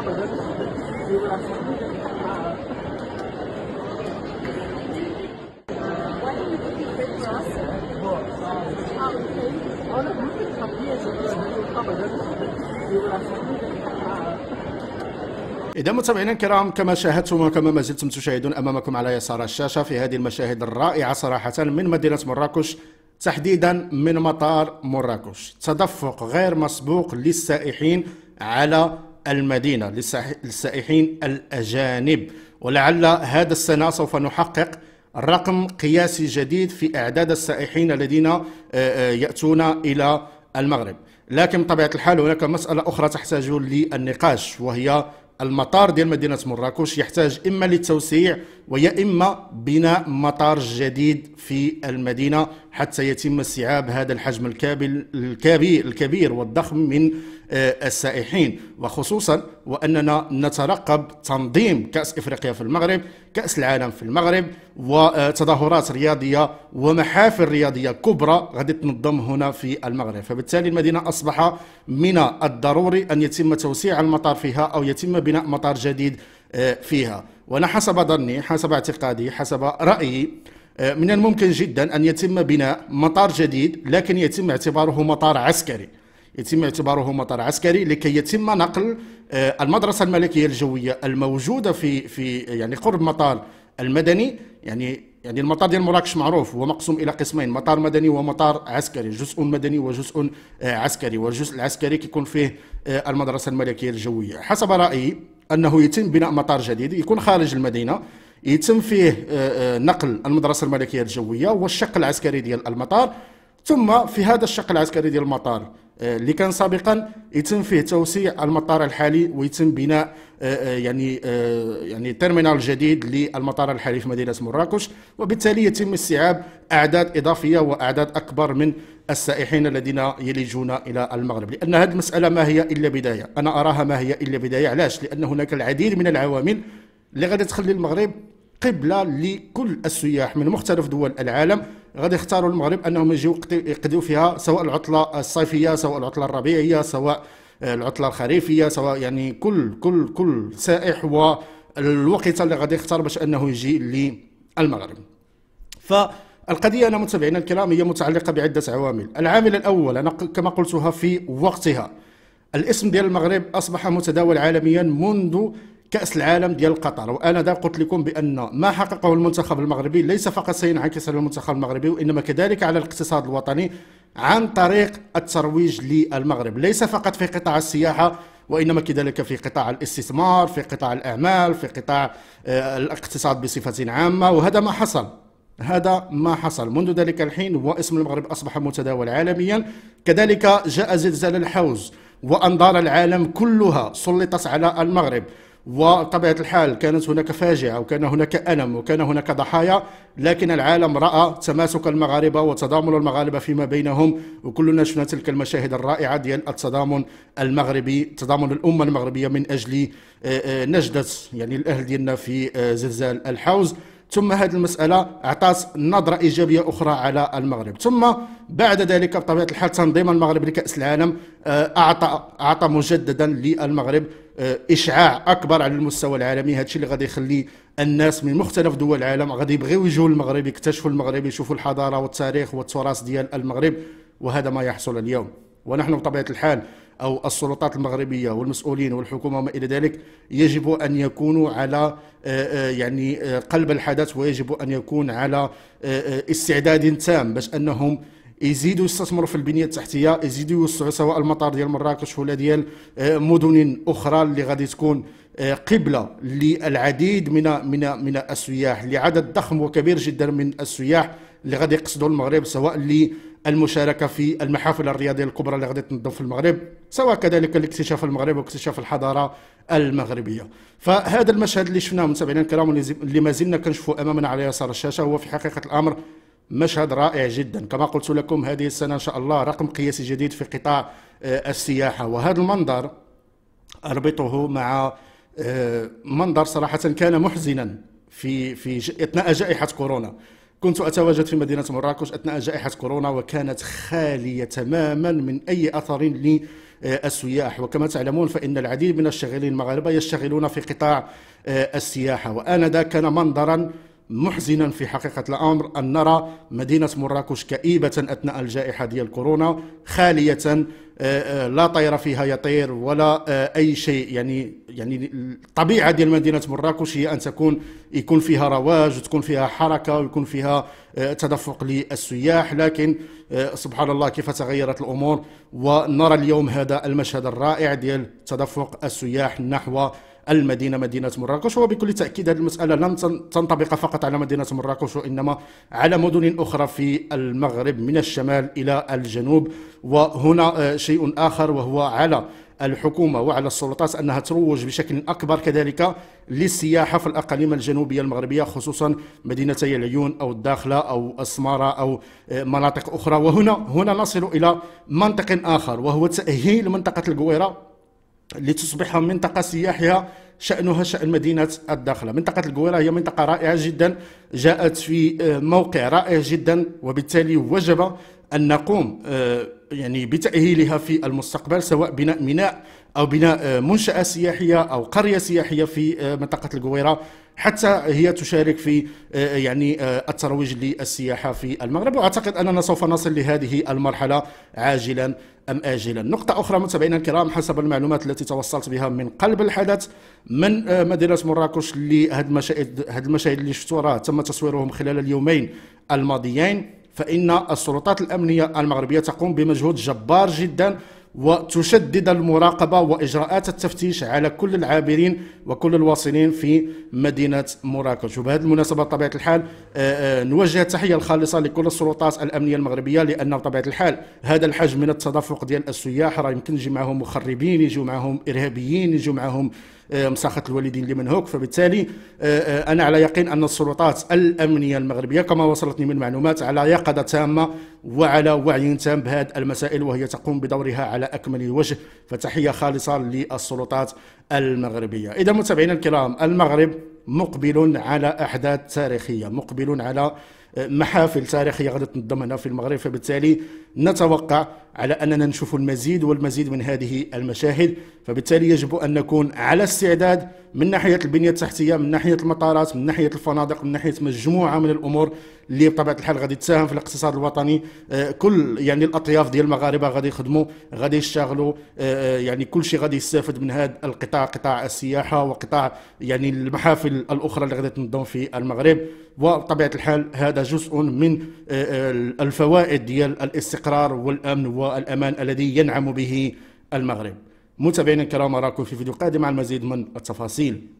إذا متابعينا الكرام كما شاهدتم وكما ما زلتم تشاهدون أمامكم على يسار الشاشة في هذه المشاهد الرائعة صراحة من مدينة مراكش تحديدا من مطار مراكش تدفق غير مسبوق للسائحين على المدينة للسائحين الأجانب ولعل هذا السنة سوف نحقق رقم قياسي جديد في أعداد السائحين الذين آه، آه، يأتون إلى المغرب لكن بطبيعة الحال هناك مسألة أخرى تحتاج للنقاش وهي المطار ديال مدينه مراكش يحتاج اما للتوسيع ويا اما بناء مطار جديد في المدينه حتى يتم استيعاب هذا الحجم الكبير الكبير والضخم من آه، السائحين وخصوصا واننا نترقب تنظيم كاس افريقيا في المغرب كاس العالم في المغرب وتظاهرات آه، رياضيه ومحافل رياضيه كبرى غادي تنظم هنا في المغرب فبالتالي المدينه اصبح من الضروري ان يتم توسيع المطار فيها او يتم بناء مطار جديد آه، فيها وأنا حسب ظني حسب اعتقادي حسب رأيي آه، من الممكن جدا أن يتم بناء مطار جديد لكن يتم اعتباره مطار عسكري يتم اعتباره مطار عسكري لكي يتم نقل آه، المدرسة الملكية الجوية الموجودة في في يعني قرب مطار المدني يعني يعني المطار ديال مراكش معروف هو مقسوم الى قسمين مطار مدني ومطار عسكري جزء مدني وجزء آه، عسكري والجزء العسكري كيكون فيه آه، المدرسه الملكيه الجويه حسب رايي انه يتم بناء مطار جديد يكون خارج المدينه يتم فيه آه، نقل المدرسه الملكيه الجويه والشق العسكري ديال المطار ثم في هذا الشق العسكري ديال المطار آه، اللي كان سابقا يتم فيه توسيع المطار الحالي ويتم بناء آه، آه، يعني يعني تيرمينال جديد للمطار الحالي في مدينه مراكش وبالتالي يتم استيعاب اعداد اضافيه واعداد اكبر من السائحين الذين يلجون الى المغرب لان هذه المساله ما هي الا بدايه انا اراها ما هي الا بدايه علاش لان هناك العديد من العوامل اللي غادي تخلي المغرب قبله لكل السياح من مختلف دول العالم غادي يختاروا المغرب انهم يجيو يقضيو فيها سواء العطله الصيفيه سواء العطله الربيعيه سواء آه، العطله الخريفيه سواء يعني كل كل كل سائح هو الوقت اللي غادي يختار باش انه يجي للمغرب فالقضيه انا متابعينا الكرام هي متعلقه بعده عوامل العامل الاول انا كما قلتها في وقتها الاسم ديال المغرب اصبح متداول عالميا منذ كاس العالم ديال قطر وانا دا قلت لكم بان ما حققه المنتخب المغربي ليس فقط سينعكس على المنتخب المغربي وانما كذلك على الاقتصاد الوطني عن طريق الترويج للمغرب ليس فقط في قطاع السياحه وانما كذلك في قطاع الاستثمار في قطاع الاعمال في قطاع آه، الاقتصاد بصفه عامه وهذا ما حصل هذا ما حصل منذ ذلك الحين واسم المغرب اصبح متداول عالميا كذلك جاء زلزال الحوز وانظار العالم كلها سلطت على المغرب وطبيعة الحال كانت هناك فاجعة وكان هناك ألم وكان هناك ضحايا لكن العالم رأى تماسك المغاربة وتضامن المغاربة فيما بينهم وكلنا شفنا تلك المشاهد الرائعة ديال التضامن المغربي تضامن الأمة المغربية من أجل آه، آه، نجدة يعني الأهل ديالنا في آه، زلزال الحوز ثم هذه المسألة أعطت نظرة إيجابية أخرى على المغرب ثم بعد ذلك بطبيعة الحال تنظيم المغرب لكأس العالم آه، أعطى أعطى مجددا للمغرب آه، إشعاع أكبر على المستوى العالمي هذا الشيء اللي غادي يخلي الناس من مختلف دول العالم غادي يبغيو يجوا المغرب يكتشفوا المغرب يشوفوا الحضارة والتاريخ والتراث ديال المغرب وهذا ما يحصل اليوم ونحن بطبيعة الحال أو السلطات المغربية والمسؤولين والحكومة وما إلى ذلك يجب أن يكونوا على آه، آه، يعني آه، قلب الحدث ويجب أن يكون على استعداد تام باش أنهم يزيدوا يستثمروا في البنيه التحتيه يزيدوا يوسعوا سواء المطار ديال مراكش ولا ديال مدن اخرى اللي غادي تكون قبله للعديد من من من السياح لعدد ضخم وكبير جدا من السياح اللي غادي يقصدوا المغرب سواء المشاركه في المحافل الرياضيه الكبرى اللي غادي تنظم في المغرب سواء كذلك الاكتشاف المغرب واكتشاف الحضاره المغربيه فهذا المشهد اللي شفناه متابعينا الكرام اللي ما زلنا كنشوفوا امامنا على يسار الشاشه هو في حقيقه الامر مشهد رائع جدا كما قلت لكم هذه السنه ان شاء الله رقم قياسي جديد في قطاع آه، السياحه وهذا المنظر اربطه مع آه، منظر صراحه كان محزنا في في اثناء جائحه كورونا كنت أتواجد في مدينة مراكش أثناء جائحة كورونا وكانت خالية تماما من أي أثر للسياح وكما تعلمون فإن العديد من الشاغلين المغاربة يشتغلون في قطاع آه، السياحة وآنذا كان منظرا محزنا في حقيقة الأمر أن نرى مدينة مراكش كئيبة أثناء الجائحة ديال كورونا خالية آه، آه، لا طير فيها يطير ولا آه، اي شيء يعني يعني الطبيعه ديال مدينه مراكش هي ان تكون يكون فيها رواج وتكون فيها حركه ويكون فيها تدفق للسياح لكن سبحان الله كيف تغيرت الامور ونرى اليوم هذا المشهد الرائع ديال تدفق السياح نحو المدينة مدينة مراكش وبكل تأكيد هذه المسألة لم تنطبق فقط على مدينة مراكش وإنما على مدن أخرى في المغرب من الشمال إلى الجنوب وهنا آه، شيء آخر وهو على الحكومة وعلى السلطات أنها تروج بشكل أكبر كذلك للسياحة في الأقاليم الجنوبية المغربية خصوصا مدينتي العيون أو الداخلة أو السمارة أو آه، مناطق أخرى وهنا هنا نصل إلى منطق آخر وهو تأهيل منطقة القويرة لتصبح منطقة سياحية شأنها شأن مدينة الداخلة منطقة القويرة هي منطقة رائعة جدا جاءت في آه، موقع رائع جدا وبالتالي وجب أن نقوم آه، يعني بتأهيلها في المستقبل سواء بناء ميناء أو بناء آه، منشأة سياحية أو قرية سياحية في منطقة القويرة حتى هي تشارك في يعني الترويج للسياحة في المغرب وأعتقد أننا سوف نصل لهذه المرحلة عاجلا أم آجلا نقطة أخرى متابعينا الكرام حسب المعلومات التي توصلت بها من قلب الحدث من آه، مدينة مراكش اللي هاد المشاهد هاد المشاهد اللي شفتوا راه تم تصويرهم خلال اليومين الماضيين فإن السلطات الأمنية المغربية تقوم بمجهود جبار جدا وتشدد المراقبة وإجراءات التفتيش على كل العابرين وكل الواصلين في مدينة مراكش وبهذه المناسبة بطبيعة الحال آه، آه، نوجه التحية الخالصة لكل السلطات الأمنية المغربية لأن بطبيعة الحال هذا الحجم من التدفق ديال السياح راه يمكن يجي معهم مخربين يجي معهم إرهابيين يجي معهم آه، مساخة الوالدين اللي منهوك فبالتالي آه، آه، أنا على يقين أن السلطات الأمنية المغربية كما وصلتني من معلومات على يقظة تامة وعلى وعي تام بهذه المسائل وهي تقوم بدورها على أكمل وجه فتحية خالصة للسلطات المغربية إذا متابعينا الكرام المغرب مقبل على أحداث تاريخية مقبل على محافل تاريخية غادي تنظم هنا في المغرب فبالتالي نتوقع على أننا نشوف المزيد والمزيد من هذه المشاهد فبالتالي يجب أن نكون على استعداد من ناحية البنية التحتية من ناحية المطارات من ناحية الفنادق من ناحية مجموعة من الأمور اللي بطبيعة الحال غادي تساهم في الاقتصاد الوطني آه، كل يعني الأطياف ديال المغاربة غادي يخدموا غادي يشتغلوا آه، آه، يعني كل شيء غادي يستافد من هذا القطاع قطاع السياحة وقطاع يعني المحافل الأخرى اللي غادي تنظم في المغرب وبطبيعة الحال هذا جزء من الفوائد ديال الاستقرار الاستقرار والأمن والأمان الذي ينعم به المغرب متابعينا الكرام أراكم في فيديو قادم مع المزيد من التفاصيل